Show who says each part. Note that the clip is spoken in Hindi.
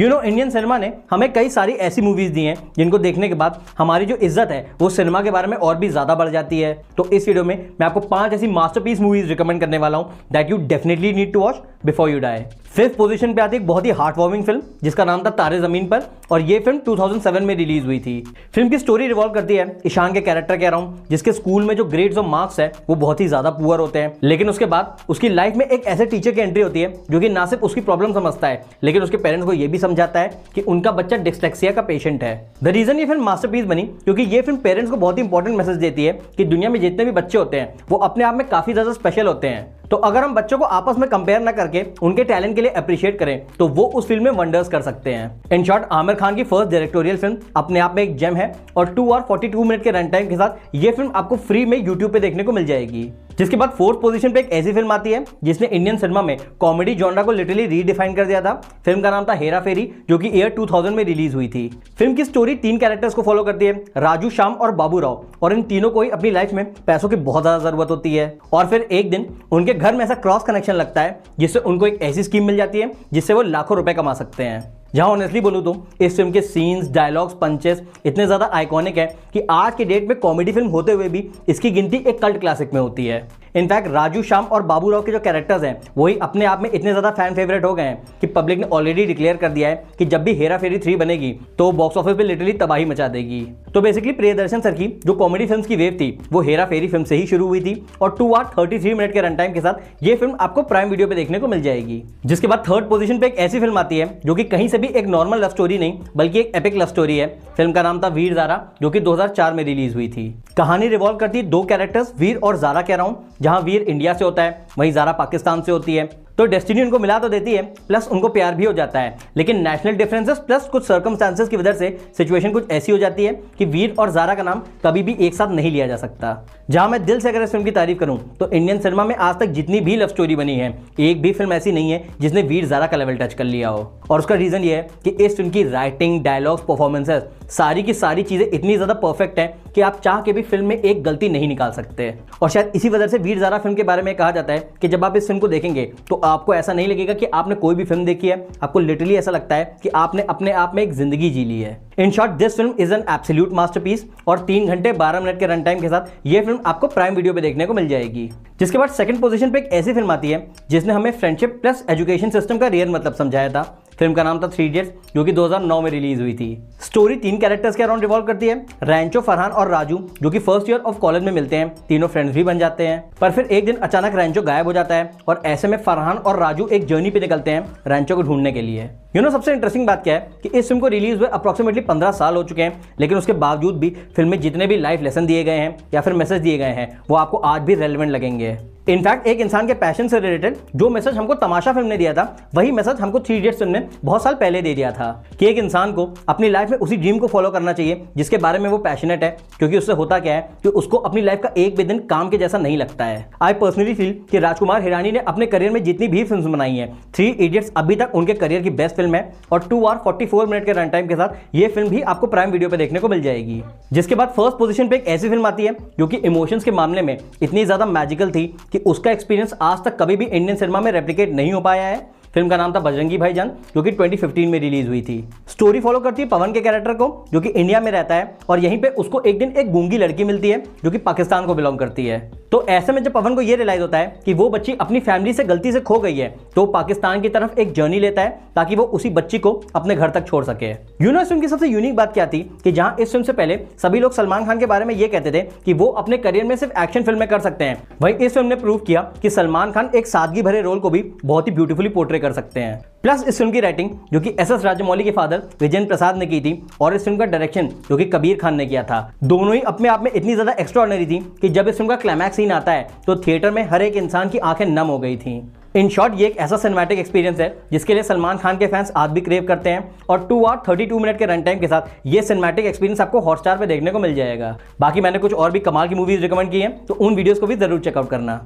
Speaker 1: यू नो इंडियन सिनेमा ने हमें कई सारी ऐसी मूवीज़ दी हैं जिनको देखने के बाद हमारी जो इज्जत है वो सिनेमा के बारे में और भी ज़्यादा बढ़ जाती है तो इस वीडियो में मैं आपको पांच ऐसी मास्टरपीस मूवीज़ रिकमेंड करने वाला हूँ that you definitely need to watch before you die fifth position पे आती है एक बहुत ही हार्ट वार्मिंग फिल्म जिसका नाम था तारे ज़मीन पर और ये फिल्म 2007 में रिलीज हुई थी फिल्म की स्टोरी रिवॉल्व करती है ईशान के कैरेक्टर के अराउंड जिसके स्कूल में जो ग्रेड्स और मार्क्स है वो बहुत ही ज़्यादा पुअर होते हैं लेकिन उसके बाद उसकी लाइफ में एक ऐसे टीचर की एंट्री होती है जो कि ना सिर्फ उसकी प्रॉब्लम समझता है लेकिन उसके पेरेंट्स को यह भी समझाता है कि उनका बच्चा डिस्टेक्सिया का पेशेंट है द रीज़न ये फिल्म मास्टर बनी क्योंकि ये फिल्म पेरेंट्स को बहुत ही इंपॉर्टेंट मैसेज देती है कि दुनिया में जितने भी बच्चे होते हैं वो अपने आप में काफ़ी ज़्यादा स्पेशल होते हैं तो अगर हम बच्चों को आपस में कंपेयर ना करके उनके टैलेंट के लिए अप्रिशिएट करें तो वो उस फिल्म में वंडर्स कर सकते हैं इन शॉर्ट आमिर खान की फर्स्ट डायरेक्टोरियल फिल्म अपने आप में एक जेम है और टू और फोर्टी मिनट के रन टाइम के साथ ये फिल्म आपको फ्री में यूट्यूब पे देखने को मिल जाएगी जिसके बाद फोर्थ पोजीशन पे एक ऐसी फिल्म आती है जिसने इंडियन सिनेमा में कॉमेडी जॉनरा को लिटरली रीडिफाइन कर दिया था फिल्म का नाम था हेरा फेरी जो कि ईयर 2000 में रिलीज हुई थी फिल्म की स्टोरी तीन कैरेक्टर्स को फॉलो करती है राजू श्याम और बाबू राव और इन तीनों को ही अपनी लाइफ में पैसों की बहुत ज्यादा जरूरत होती है और फिर एक दिन उनके घर में ऐसा क्रॉस कनेक्शन लगता है जिससे उनको एक ऐसी स्कीम मिल जाती है जिससे वो लाखों रुपए कमा सकते हैं जहाँ ऑनेस्टली बोलूँ तो इस फिल्म के सीन्स डायलॉग्स पंचेस इतने ज़्यादा आइकॉनिक है कि आज के डेट में कॉमेडी फिल्म होते हुए भी इसकी गिनती एक कल्ट क्लासिक में होती है इनफैक्ट राजू श्याम और बाबू राव के जो कैरेक्टर्स हैं वही अपने आप में इतने ज़्यादा फैन फेवरेट हो गए हैं कि पब्लिक ने ऑलरेडी डिक्लेयर कर दिया है कि जब भी हेरा फेरी थ्री बनेगी तो बॉक्स ऑफिस पर लिटरली तबाही मचा देगी तो बेसिकली प्रियदर्शन सर की जो कॉमेडी फिल्म की वेव थी वो हेरा फेरी फिल्म से ही शुरू हुई थी और two hour thirty three minute के रन टाइम के साथ ये फिल्म आपको प्राइम वीडियो पर देखने को मिल जाएगी जिसके बाद थर्ड पोजीशन पर एक ऐसी फिल्म आती है जो कि कहीं से भी एक नॉर्मल लव स्टोरी नहीं बल्कि एक एपिक लव स्टोरी है फिल्म का नाम था वीर जारा जो कि 2004 में रिलीज हुई थी कहानी रिवॉल्व करती दो कैरेक्टर्स वीर और जारा के अराउंड जहां वीर इंडिया से होता है वहीं ज़ारा पाकिस्तान से होती है तो डेस्टिनी उनको मिला तो देती है प्लस उनको प्यार भी हो जाता है लेकिन नेशनल डिफरेंसेस प्लस कुछ सर्कमस्टांसेस की वजह से सिचुएशन कुछ ऐसी हो जाती है कि वीर और जारा का नाम कभी भी एक साथ नहीं लिया जा सकता जहां मैं दिल से अगर इस फिल्म की तारीफ करूं तो इंडियन सिनेमा में आज तक जितनी भी लव स्टोरी बनी है एक भी फिल्म ऐसी नहीं है जिसने वीर जारा का लेवल टच कर लिया हो और उसका रीज़न ये है कि इस फिल्म की राइटिंग डायलॉग्स परफॉर्मेंसेस सारी की सारी चीज़ें इतनी ज़्यादा परफेक्ट है कि आप चाह के भी फिल्म में एक गलती नहीं निकाल सकते और शायद इसी वजह से वीर जारा फिल्म के बारे में कहा जाता है कि जब आप इस फिल्म को देखेंगे तो आपको ऐसा नहीं लगेगा कि आपने कोई भी फिल्म देखी है आपको लिटरली ऐसा लगता है कि आपने अपने आप में एक जिंदगी जी ली है in short this film is an absolute masterpiece और तीन घंटे बारह मिनट के रन टाइम के साथ ये फिल्म आपको प्राइम वीडियो पे देखने को मिल जाएगी जिसके बाद सेकंड पोजीशन पे एक ऐसी फिल्म आती है जिसने हमें फ्रेंडशिप प्लस एजुकेशन सिस्टम का रियल मतलब समझाया था फिल्म का नाम था थ्री इडियट्स जो कि 2009 में रिलीज हुई थी स्टोरी तीन कैरेक्टर्स के अराउंड रिवॉल्व करती है रैंचो फरहान और राजू जो कि फर्स्ट ईयर ऑफ कॉलेज में मिलते हैं तीनों फ्रेंड्स भी बन जाते हैं पर फिर एक दिन अचानक रैंचो गायब हो जाता है और ऐसे में फरहान और राजू एक जर्नी पे निकलते हैं रैंचो को ढूंढने के लिए यू नो सबसे इंटरेस्टिंग बात क्या है कि इस फिल्म को रिलीज हुए अप्रॉक्सिमेटली पंद्रह साल हो चुके हैं लेकिन उसके बावजूद भी फिल्म में जितने भी लाइफ लेसन दिए गए हैं या फिर मैसेज दिए गए हैं वो आपको आज भी रेलिवेंट लगेंगे इनफैक्ट एक इंसान के पैशन से रिलेटेड जो मैसेज हमको तमाशा फिल्म ने दिया था वही मैसेज हमको थ्री इडियट्स फिल्म ने बहुत साल पहले दे दिया था कि एक इंसान को अपनी लाइफ में उसी ड्रीम को फॉलो करना चाहिए जिसके बारे में वो पैशनेट है क्योंकि उससे होता क्या है कि उसको अपनी लाइफ का एक भी दिन काम के जैसा नहीं लगता है आई पर्सनली फील कि राजकुमार हिरानी ने अपने करियर में जितनी भी फिल्म बनाई है थ्री इडियट्स अभी तक उनके करियर की बेस्ट फिल्म है और टू आर फोर्टी मिनट के रन टाइम के साथ ये फिल्म भी आपको प्राइम वीडियो पर देखने को मिल जाएगी जिसके बाद फर्स्ट पोजिशन पर एक ऐसी फिल्म आती है जो कि इमोशंस के मामले में इतनी ज़्यादा मैजिकल थी कि उसका एक्सपीरियंस आज तक कभी भी इंडियन सिनेमा में रेप्लीकेट नहीं हो पाया है फिल्म का नाम था बजरंगी जान जो कि 2015 में रिलीज हुई थी स्टोरी फॉलो करती है पवन के कैरेक्टर को जो कि इंडिया में रहता है और यहीं पे उसको एक दिन एक गूंगी लड़की मिलती है जो कि पाकिस्तान को बिलोंग करती है तो ऐसे में जब पवन को ये रियलाइज होता है कि वो बच्ची अपनी फैमिली से गलती से खो गई है तो पाकिस्तान की तरफ एक जर्नी लेता है ताकि वो उसी बच्ची को अपने घर तक छोड़ सके यूनो फिल्म की सबसे यूनिक बात क्या थी कि जहां इस फिल्म से पहले सभी लोग सलमान खान के बारे में ये कहते थे कि वो अपने करियर में सिर्फ एक्शन फिल्में कर सकते हैं वही इस फिल्म ने प्रूव किया कि सलमान खान एक सादगी भरे रोल को भी बहुत ही ब्यूटीफुली पोर्ट्रे कर सकते हैं प्लस इस फिल्म की राइटिंग जो कि एस एस राजमौली के फादर विजय प्रसाद ने की थी और इस फिल्म का डायरेक्शन जो कि कबीर खान ने किया था दोनों ही अपने आप में इतनी ज़्यादा एक्स्ट्रॉर्डनरी थी कि जब इस फिल्म का क्लाइमैक्स सीन आता है तो थिएटर में हर एक इंसान की आंखें नम हो गई थी इन शॉर्ट ये एक ऐसा सिनेमैटिक एक्सपीरियंस है जिसके लिए सलमान खान के फैंस आज भी क्रेव करते हैं और two hour thirty two minute के रन टाइम के साथ ये सिनेमैटिक एक्सपीरियंस आपको हॉटस्टार पे देखने को मिल जाएगा बाकी मैंने कुछ और भी कमाल की मूवीज रिकमेंड की हैं तो उन वीडियोस को भी जरूर चेकआउट करना